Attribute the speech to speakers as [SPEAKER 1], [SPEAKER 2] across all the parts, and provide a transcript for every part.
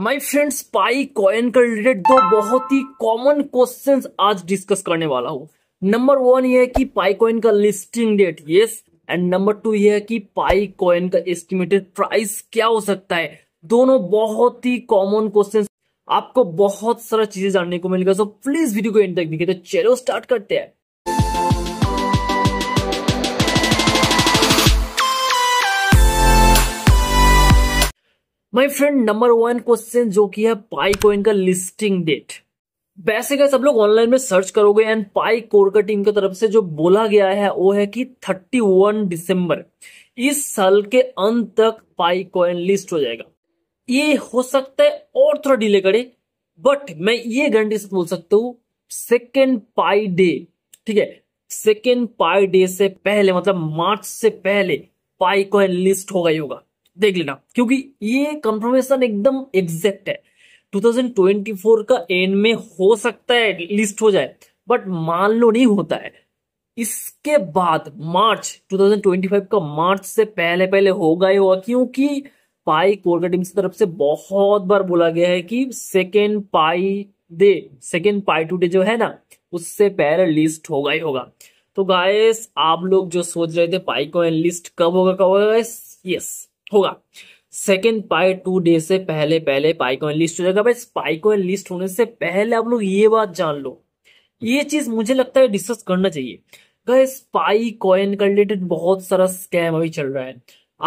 [SPEAKER 1] my friends Pi coin का related दो बहुत ही कॉमन क्वेश्चंस आज डिस्कस करने वाला हूँ नंबर वन ये है कि पाई कॉइन का listing date yes and number two ये है कि पाई कॉइन का एस्टिमेटेड प्राइस क्या हो सकता है दोनों बहुत ही कॉमन क्वेश्चन आपको बहुत सारा चीजें जानने को मिलेगा सो प्लीज वीडियो को एंड तक दिखे तो चलो स्टार्ट करते हैं my friend number one question जो कि है पाई कोइन का लिस्टिंग डेट वैसे क्या सब लोग ऑनलाइन में सर्च करोगे एंड पाई कोर का टीम की तरफ से जो बोला गया है वो है कि 31 दिसंबर इस साल के अंत तक पाई कॉइन लिस्ट हो जाएगा ये हो सकता है और थोड़ा डिले करे बट मैं ये गारंटी से बोल सकता हूं सेकेंड पाई डे ठीक है सेकेंड पाई डे से पहले मतलब मार्च से पहले पाई कॉइन लिस्ट होगा ही होगा देख लेना क्योंकि ये कंफर्मेशन एकदम एग्जैक्ट है 2024 का एंड में हो सकता है लिस्ट हो जाए बट मान लो नहीं होता है इसके बाद मार्च 2025 का मार्च से पहले पहले होगा ही होगा क्योंकि पाई कोलकाता टीम की तरफ से बहुत बार बोला गया है कि second Pi day second Pi today जो है ना उससे पहले लिस्ट होगा ही होगा तो गायस आप लोग जो सोच रहे थे पाई को लिस्ट कब होगा कब होगा यस होगा सेकेंड पाई टू डे से पहले पहले कॉइन लिस्ट हो जाएगा भाई कॉइन लिस्ट होने से पहले आप लोग ये बात जान लो ये चीज मुझे लगता है डिस्कस करना चाहिए पाई कॉइन का रिलेटेड बहुत सारा स्कैम अभी चल रहा है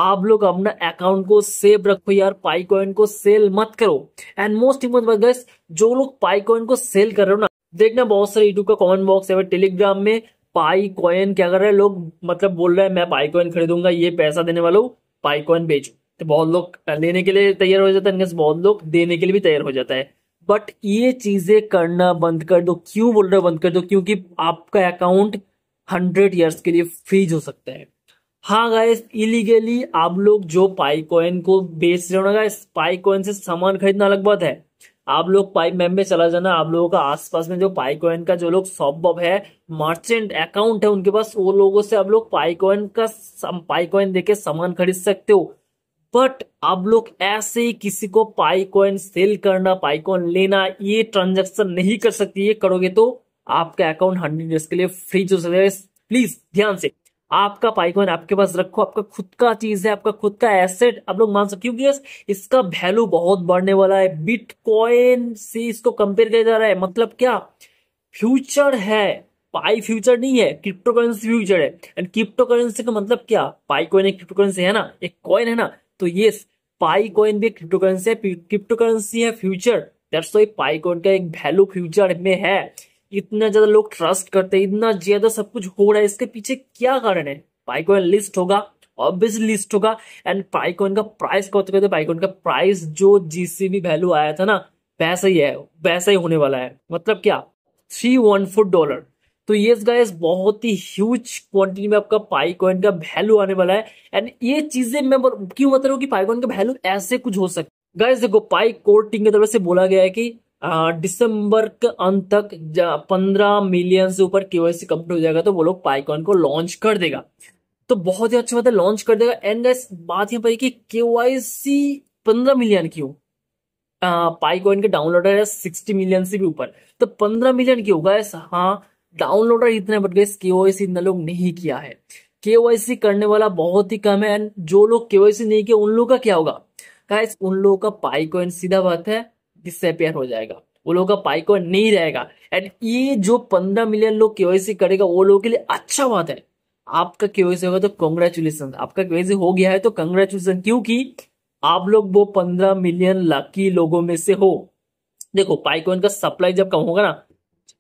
[SPEAKER 1] आप लोग अपना अकाउंट को सेव रखो यार पाई कॉइन को सेल मत करो एंड मोस्ट इम्पोर्टेंट गैस जो लोग पाई कॉइन को सेल कर रहे हो ना देखना बहुत सारे यूट्यूब का कॉमेंट बॉक्स है टेलीग्राम में पाई कॉइन क्या कर रहे हैं लोग मतलब बोल रहे हैं मैं पाई कॉइन खरीदूंगा ये पैसा देने वाला हूँ पाइकॉइन बेचू तो बहुत लोग लेने के लिए तैयार हो जाता है इनके बहुत लोग देने के लिए भी तैयार हो जाता है बट ये चीजें करना बंद कर दो क्यों बोल रहे बंद कर दो क्योंकि आपका अकाउंट हंड्रेड ईयर्स के लिए फ्रीज हो सकता है हाँ गाइस इलीगली आप लोग जो पाइकॉइन को बेच रहे हो ना गाइस पाइकॉइन से सामान खरीदना अलग बात है आप लोग पाइप मैम में चला जाना आप लोगों का आसपास में जो पाइकॉइन का जो लोग शॉप है मर्चेंट अकाउंट है उनके पास वो लोगों से आप लोग पाइकॉइन का पाइकॉइन देके सामान खरीद सकते हो बट आप लोग ऐसे ही किसी को कॉइन सेल करना पाइकॉइन लेना ये ट्रांजेक्शन नहीं कर सकती ये करोगे तो आपका अकाउंट हंड्रेड डेज के लिए फ्री हो सकता है प्लीज ध्यान से आपका पाइकॉन आपके पास रखो आपका खुद का चीज है आपका खुद का एसेट आप लोग मान सकते क्योंकि इसका वैल्यू बहुत बढ़ने वाला है बिटकॉइन से इसको कंपेयर किया जा रहा है मतलब क्या फ्यूचर है पाई फ्यूचर नहीं है क्रिप्टो करेंसी फ्यूचर है एंड क्रिप्टो करेंसी का मतलब क्या पाई कॉइन एक क्रिप्टो करेंसी है ना एक कॉइन है ना तो ये पाई कॉइन भी क्रिप्टो करेंसी है क्रिप्टो करेंसी है future that's why Pi coin का एक वैल्यू फ्यूचर में है इतना ज्यादा लोग ट्रस्ट करते हैं इतना ज्यादा सब कुछ हो रहा है इसके पीछे क्या कारण है पाइकॉइन लिस्ट होगा ऑब्वियसली लिस्ट होगा एंड पाइकॉइन का प्राइस कहते कहते पाइकॉइन का प्राइस तो जो जिससे भी वैल्यू आया था ना वैसा ही है वैसा ही होने वाला है मतलब क्या थ्री वन फोर डॉलर तो ये गाइस बहुत ही ह्यूज क्वांटिटी में आपका पाइकॉइन का वैल्यू आने वाला है एंड ये चीजें मैं क्यों बता रहा हूँ कि पाइकॉइन का वैल्यू ऐसे कुछ हो सकता गाइस देखो पाइक कोर्ट टीम की तरफ से बोला गया है कि दिसंबर के अंत तक पंद्रह मिलियन से ऊपर केवाईसी कंप्लीट हो जाएगा तो वो लोग पाइकॉन को लॉन्च कर देगा तो बहुत ही अच्छी बात है लॉन्च कर देगा एंड बात यहाँ पर केवाईसी पंद्रह मिलियन क्यों पाइकॉइन के डाउनलोडर है सिक्सटी मिलियन से भी ऊपर तो पंद्रह मिलियन क्यों होगा हाँ डाउनलोडर इतने बढ़ गए केवाईसी इतना लोग नहीं किया है केवाईसी करने वाला बहुत ही कम है एंड जो लोग केवाईसी नहीं किया उन लोगों का क्या होगा उन लोगों का पाइकॉइन सीधा बात है डिसअपेयर हो जाएगा वो लोगों का पाइको नहीं रहेगा एंड ये जो पंद्रह मिलियन लोग केवाईसी करेगा वो लोगों के लिए अच्छा बात है आपका केवाईसी होगा तो कंग्रेचुलेसन आपका केवाईसी हो गया है तो कंग्रेचुलेसन क्योंकि आप लोग वो पंद्रह मिलियन लाखी लोगों में से हो देखो पाइकोइन का सप्लाई जब कम होगा ना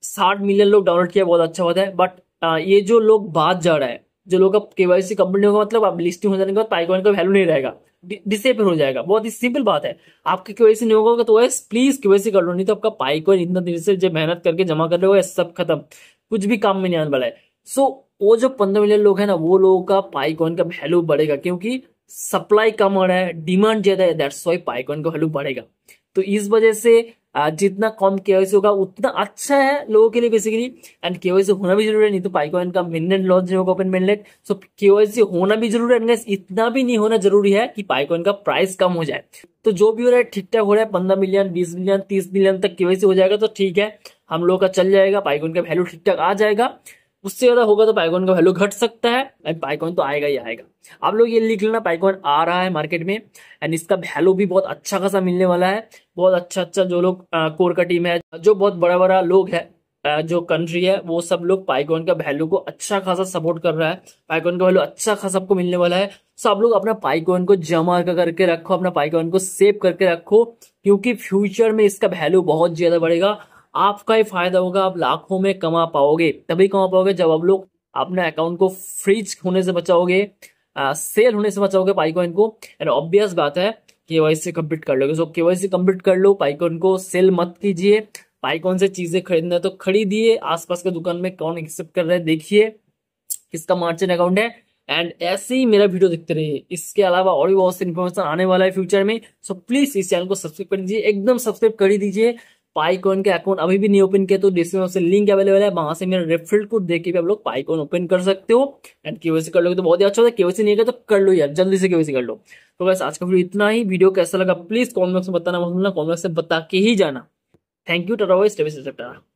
[SPEAKER 1] साठ मिलियन लोग डाउनलोड किया बहुत अच्छा होता है बट ये जो लोग बात जा रहा है जो लोग का केवाईसी कंप्लीट होगा मतलब आप लिस्टिंग हो जाने के बाद पाइकोइन का वैल्यू नहीं रहेगा डिसेबल हो जाएगा बहुत ही सिंपल बात है आपकी क्यूएसी नहीं होगा तो ओएस प्लीज क्यूएसी कर लो नहीं तो आपका पाई को इतना दिन से जो मेहनत करके जमा कर रहे हो सब खत्म कुछ भी काम में नहीं आने वाला है सो वो जो पंद्रह मिलियन लोग हैं ना वो लोगों का पाईकॉइन का वैल्यू बढ़ेगा क्योंकि सप्लाई कम हो रहा है डिमांड ज्यादा है दैट्स वाई पाईकॉइन का वैल्यू बढ़ेगा तो इस वजह से जितना कम के होगा उतना अच्छा है लोगों के लिए बेसिकली एंड के होना भी जरूरी है नहीं तो पाइकॉइन का मेननेट लॉन्च होगा ओपन मेननेट सो के होना भी जरूरी है इतना भी नहीं होना जरूरी है कि पाइकॉइन का प्राइस कम हो जाए तो जो भी हो रहा है ठीक ठाक हो रहा है पंद्रह मिलियन बीस मिलियन तीस मिलियन तक के हो जाएगा तो ठीक है हम लोग का चल जाएगा पाइकॉइन का वैल्यू ठीक ठाक आ जाएगा उससे ज्यादा होगा तो पाइकॉन का वैल्यू घट सकता है पाइकॉन तो आएगा ही आएगा आप लोग ये लिख लेना पाइकॉन आ रहा है मार्केट में एंड इसका वैल्यू भी बहुत अच्छा खासा मिलने वाला है बहुत अच्छा अच्छा जो लोग कोर का टीम है जो बहुत बड़ा बड़ा लोग है जो कंट्री है वो सब लोग पाइकॉन का वैल्यू को अच्छा खासा सपोर्ट कर रहा है पाइकॉन का वैल्यू अच्छा खासा आपको मिलने वाला है सो आप लोग अपना पाइकॉन को जमा करके रखो अपना पाइकॉन को सेव करके रखो क्योंकि फ्यूचर में इसका वैल्यू बहुत ज्यादा बढ़ेगा आपका ही फायदा होगा आप लाखों में कमा पाओगे तभी कमा पाओगे जब आप लोग अपने अकाउंट को फ्रीज होने से बचाओगे आ, सेल होने से बचाओगे पाइकॉइन को एंड ऑब्वियस बात है केवाईसी कंप्लीट कर लोगे सो केवाईसी कंप्लीट कर लो पाइकॉइन को सेल मत कीजिए पाइकॉन से चीजें खरीदना है तो खरीदिए आसपास के दुकान में कौन एक्सेप्ट कर रहे हैं देखिए किसका मार्चेंट अकाउंट है एंड ऐसे ही मेरा वीडियो देखते रहिए इसके अलावा और भी बहुत सी इन्फॉर्मेशन आने वाला है फ्यूचर में सो प्लीज इस चैनल को सब्सक्राइब कर दीजिए एकदम सब्सक्राइब कर ही दीजिए पाईकॉन का अकाउंट अभी भी नहीं ओपन किया तो डिस्क्रिप्शन से लिंक अवेलेबल है वहां से मेरा रेफरल कोड देके भी आप लोग पाईकॉन ओपन कर सकते हो एंड केवासी कर लोगे तो बहुत ही अच्छा होता है केवासी नहीं किया तो कर लो यार जल्दी से केवासी कर लो तो बस आज का वीडियो इतना ही वीडियो कैसा लगा प्लीज कॉमेंट बॉक्स में बताना मत भूलना कॉमेंट बॉक्स बता के ही जाना थैंक यू टाटा वाइज टाटा